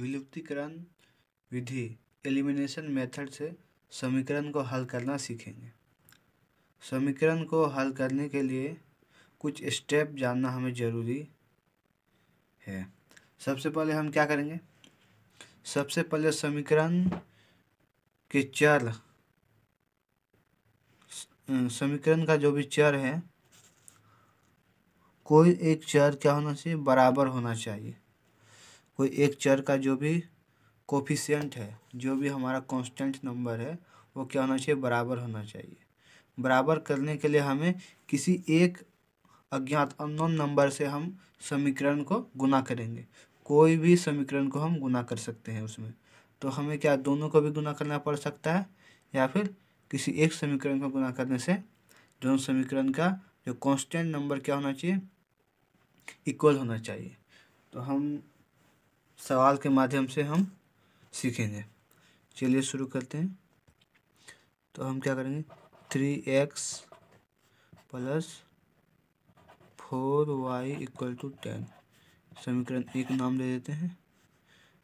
विलुप्तिकरण विधि elimination method से समीकरण को हल करना सीखेंगे समीकरण को हल करने के लिए कुछ स्टेप जानना हमें ज़रूरी है सबसे पहले हम क्या करेंगे सबसे पहले समीकरण के चर अं, समीकरण का जो भी चर है कोई एक चर क्या होना चाहिए बराबर होना चाहिए कोई एक चर का जो भी कोफिशियंट है जो भी हमारा कांस्टेंट नंबर है वो क्या होना चाहिए बराबर होना चाहिए बराबर करने के लिए हमें किसी एक अज्ञात अननोन नंबर से हम समीकरण को गुना करेंगे कोई भी समीकरण को हम गुना कर सकते हैं उसमें तो हमें क्या दोनों को भी गुना करना पड़ सकता है या फिर किसी एक समीकरण को गुना करने से दोनों समीकरण का जो कांस्टेंट नंबर क्या होना चाहिए इक्वल होना चाहिए तो हम सवाल के माध्यम से हम सीखेंगे चलिए शुरू करते हैं तो हम क्या करेंगे three x plus four y equal to ten समीकरण एक नाम दे देते हैं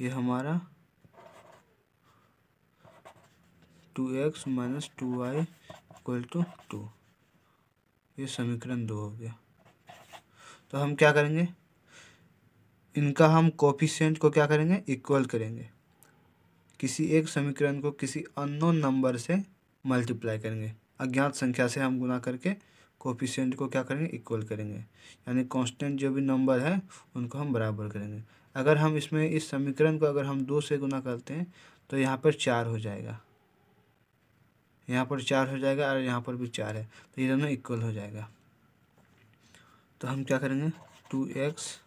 ये हमारा two x minus two y equal to two ये समीकरण दो हो गया तो हम क्या करेंगे इनका हम कॉफिशेंट को क्या करेंगे इक्वल करेंगे किसी एक समीकरण को किसी अननोन नंबर से मल्टीप्लाई करेंगे अज्ञात संख्या से हम गुना करके कॉफिशेंट को क्या करेंगे इक्वल करेंगे यानी कांस्टेंट जो भी नंबर है उनको हम बराबर करेंगे अगर हम इसमें इस समीकरण को अगर हम दो से गुना करते हैं तो यहाँ पर चार हो जाएगा यहाँ पर चार हो जाएगा और यहाँ पर भी चार है तो ये दोनों इक्वल हो जाएगा तो हम क्या करेंगे two x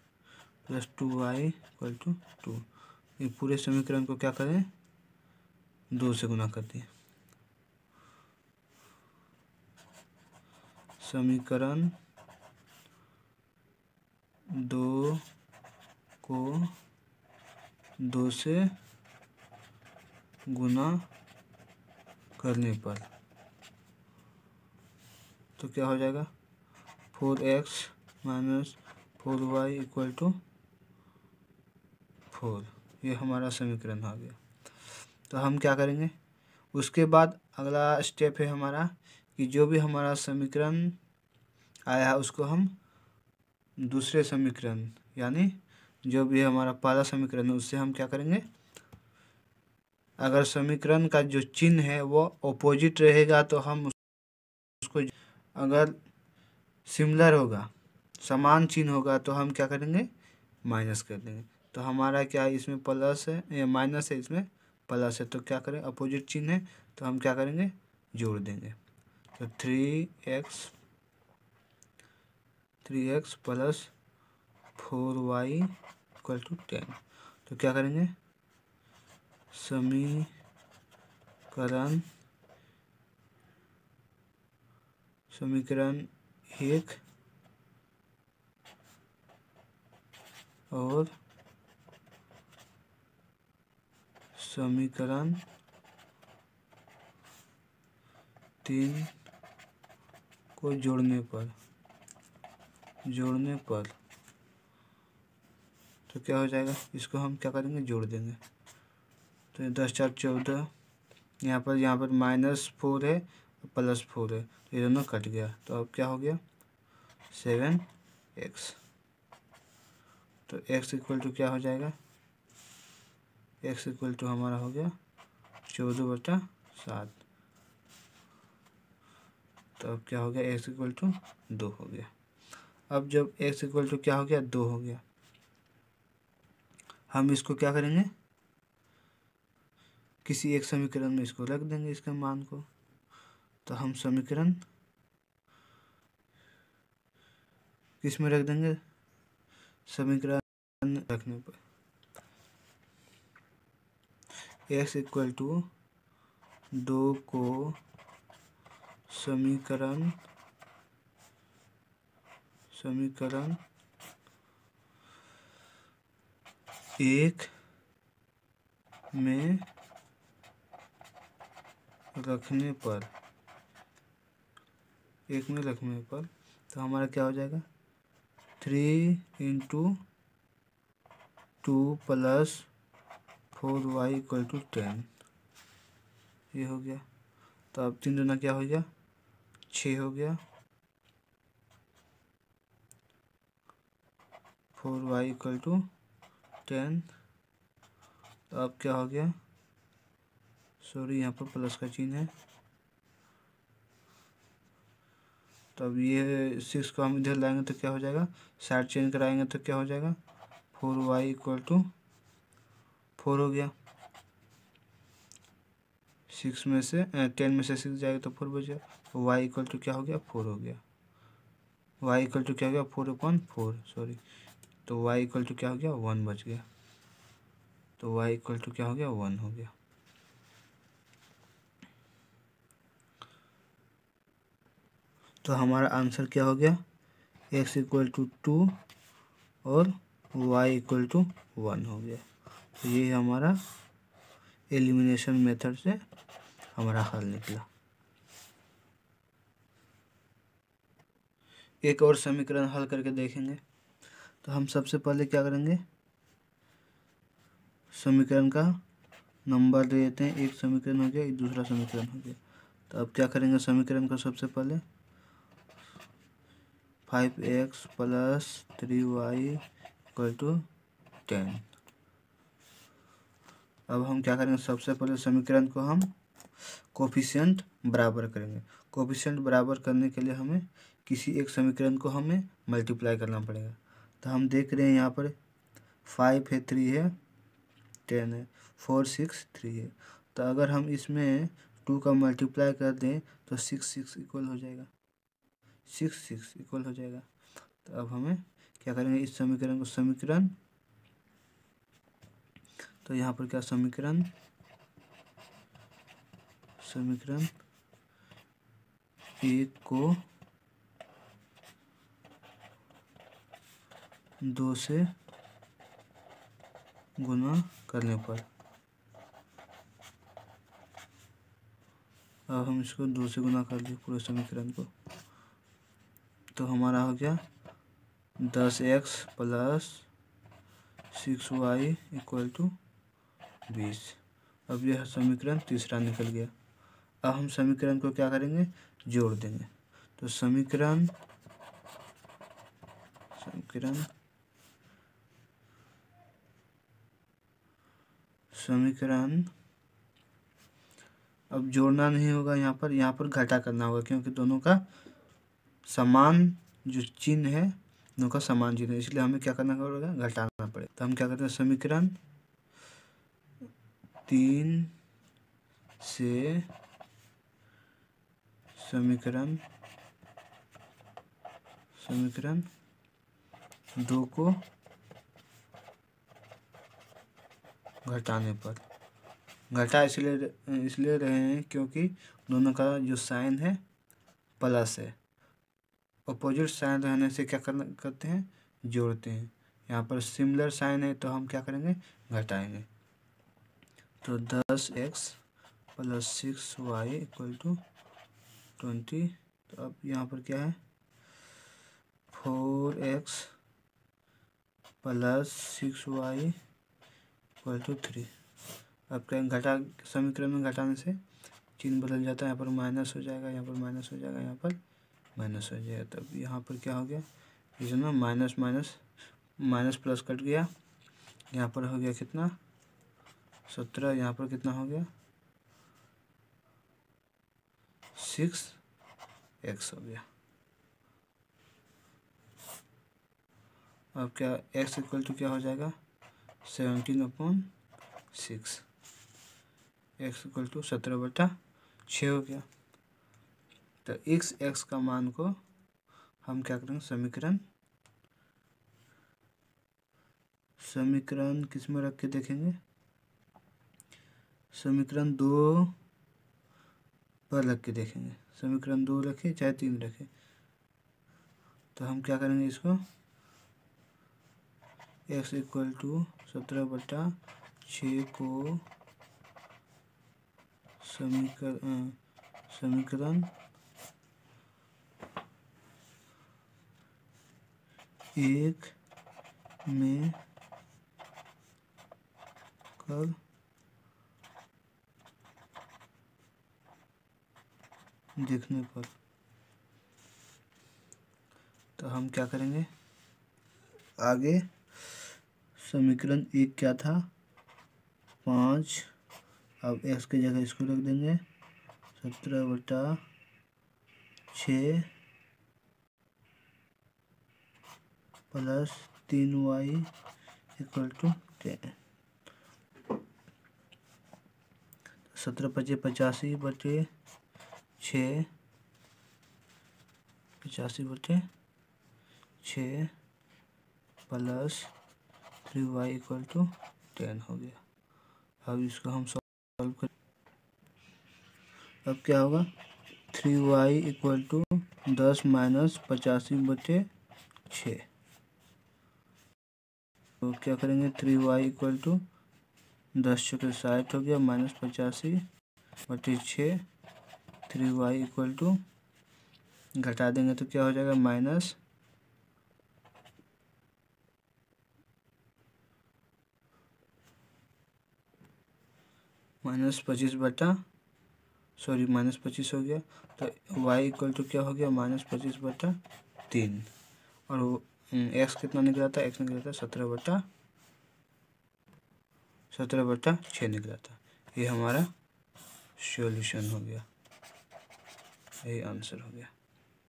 plus two y equal to two ये पूरे समीकरण को क्या करें दो से गुना कर दिए समीकरण दो को दो से गुना करने पर तो क्या हो जाएगा four x minus four y equal to four ये हमारा समीकरण आ गया तो हम क्या करेंगे उसके बाद अगला स्टेप है हमारा कि जो भी हमारा समीकरण आया है उसको हम दूसरे समीकरण यानी जो भी हमारा पहला समीकरण है उससे हम क्या करेंगे अगर समीकरण का जो चिन्ह है वो ऑपोजिट रहेगा तो हम उसको अगर सिमिलर होगा समान चिन्ह होगा तो हम क्या करेंगे माइनस कर देंगे तो हमारा क्या इसमें प्लस है या माइनस है इसमें प्लस है तो क्या करें अपोजिट चिन्ह है तो हम क्या करेंगे जोड़ देंगे तो three x three x plus four y equal to ten तो क्या करेंगे समीकरण समीकरण एक और समीकरण तीन को जोड़ने पर जोड़ने पर तो क्या हो जाएगा इसको हम क्या करेंगे जोड़ देंगे तो दस चार चौदह यहाँ पर यहाँ पर माइनस फोर है प्लस फोर है तो ये दोनों कट गया तो अब क्या हो गया सेवन एक्स तो एक्स इक्वल टू क्या हो जाएगा एक्स इक्वल टू हमारा हो गया चौदह बटा सात तो अब क्या हो गया एक्स इक्वल टू दो हो गया अब जब एक्स इक्वल टू क्या हो गया दो हो गया हम इसको क्या करेंगे किसी एक समीकरण में इसको रख देंगे इसके मान को तो हम समीकरण किस में रख देंगे समीकरण रखने पर एक्स इक्वल टू दो को समीकरण समीकरण एक में रखने पर एक में रखने पर तो हमारा क्या हो जाएगा three into two plus four y equal to ten ये हो गया तो अब तीन दुना क्या हो गया छ हो गया four y equal to ten तो अब क्या हो गया सॉरी यहाँ पर प्लस का चिन्ह है तो अब ये सिक्स को हम इधर लाएंगे तो क्या हो जाएगा साइड चेंज कराएंगे तो क्या हो जाएगा four y equal to four हो गया सिक्स में से टेन में से सिक्स जाएगा तो फोर बच गया वाई इक्वल टू क्या हो गया फोर हो गया वाई इक्वल टू क्या हो गया फोर अपॉन फोर सॉरी तो वाई इक्वल टू क्या हो गया वन बच गया तो वाई इक्वल टू क्या हो गया वन हो गया तो हमारा आंसर क्या हो गया एक्स इक्वल टू टू और वाई इक्वल टू वन हो गया तो ये हमारा एलिमिनेशन मेथड से हमारा हल निकला एक और समीकरण हल करके देखेंगे तो हम सबसे पहले क्या करेंगे समीकरण का नंबर दे देते हैं एक समीकरण हो गया एक दूसरा समीकरण हो गया तो अब क्या करेंगे समीकरण का सबसे पहले five x plus three y equal to ten अब हम क्या करेंगे सबसे पहले समीकरण को हम कोफिशियंट बराबर करेंगे कोफिशियंट बराबर करने के लिए हमें किसी एक समीकरण को हमें मल्टीप्लाई करना पड़ेगा तो हम देख रहे हैं यहाँ पर फाइव है थ्री है टेन है फोर सिक्स थ्री है तो अगर हम इसमें टू का मल्टीप्लाई कर दें तो सिक्स सिक्स इक्वल हो जाएगा सिक्स सिक्स इक्वल हो जाएगा तो अब हमें क्या करेंगे इस समीकरण को समीकरण तो यहाँ पर क्या समीकरण समीकरण एक को दो से गुना करने पर अब हम इसको दो से गुना कर दिए पूरे समीकरण को तो हमारा हो गया दस x plus six y equal to बीस अब यह समीकरण तीसरा निकल गया अब हम समीकरण को क्या करेंगे जोड़ देंगे तो समीकरण समीकरण समीकरण अब जोड़ना नहीं होगा यहाँ पर यहाँ पर घटा करना होगा क्योंकि दोनों का समान जो चिन्ह है दोनों का समान चिन्ह है इसलिए हमें क्या करना पड़ेगा घटाना पड़ेगा तो हम क्या करते हैं समीकरण तीन से समीकरण समीकरण दो को घटाने पर घटा इसलिए इसलिए रहे हैं क्योंकि दोनों का जो साइन है प्लस है अपोजिट साइन रहने से क्या करते हैं जोड़ते हैं यहाँ पर सिमिलर साइन है तो हम क्या करेंगे घटाएंगे तो दस x plus six y equal to twenty तो अब यहाँ पर क्या है four x plus six y equal to three अब क्या घटा समीकरण में घटाने से चिन्ह बदल जाता है यहाँ पर माइनस हो जाएगा यहाँ पर माइनस हो जाएगा यहाँ पर माइनस हो जाएगा तब यहाँ पर क्या हो गया इसमें minus minus minus plus cut गया यहाँ पर हो गया कितना सत्रह यहाँ पर कितना हो गया सिक्स एक्स हो गया अब क्या एक्स इक्वल टू क्या हो जाएगा seventeen upon six x equal to सत्रह बटा छः हो गया तो एक्स एक्स का मान को हम क्या करेंगे समीकरण समीकरण किस में रख के देखेंगे समीकरण दो पर रख के देखेंगे समीकरण दो रखें चाहे तीन रखें तो हम क्या करेंगे इसको एक्स इक्वल टू सत्रह बटा छ को समीकरण समीकरण एक में कर देखने पर तो हम क्या करेंगे आगे समीकरण एक क्या था पाँच अब एक्स की जगह इसको रख देंगे सत्रह बटा छ प्लस तीन वाई इक्वल टू टेन सत्रह पचे पचासी बटे छ पचासी बोलते छ plus three y equal to ten हो गया अब इसको हम सॉल्व कर अब क्या होगा थ्री वाई इक्वल टू दस माइनस पचासी बटे छ तो क्या करेंगे थ्री वाई इक्वल टू दस छः साठ हो गया माइनस पचासी बटे छः थ्री वाई इक्वल टू घटा देंगे तो क्या हो जाएगा माइनस माइनस पच्चीस बटा सॉरी माइनस पच्चीस हो गया तो वाई इक्वल टू क्या हो गया माइनस पच्चीस बटा तीन और एक्स कितना निकला था एक्स निकला था सत्रह बटा सत्रह बटा छः निकला था ये हमारा सॉल्यूशन हो गया सही आंसर हो गया